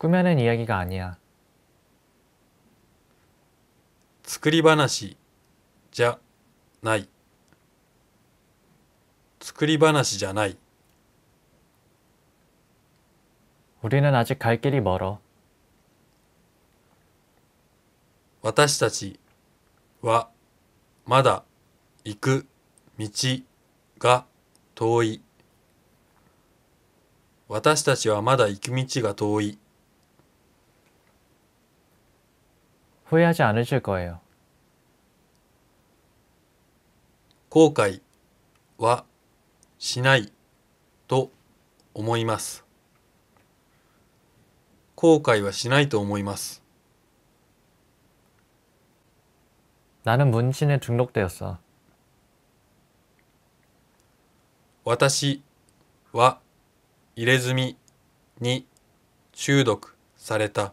꾸며낸이야기가아니야作り話じゃない作り話じゃない우리는아직갈길이멀어私たちはまだ行く道が遠い私たちはまだ行く道が遠い후회하지않으실거예요後悔はしないと思います。後悔はしないと思います。나는문신에등록되었어私は入れ墨に中毒された。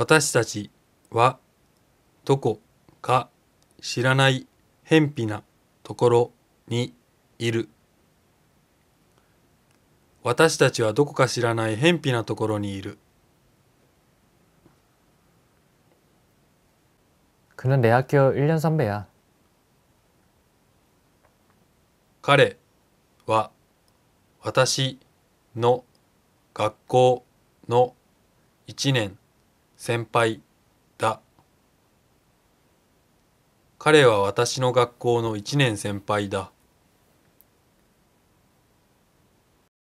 私たちはどこか知らない偏僻なところにいる私たちはどこか知らない偏僻なところにいる그는내학교1년선배야彼は私の学校の1年先輩だ。彼は私の学校の一年先輩だ。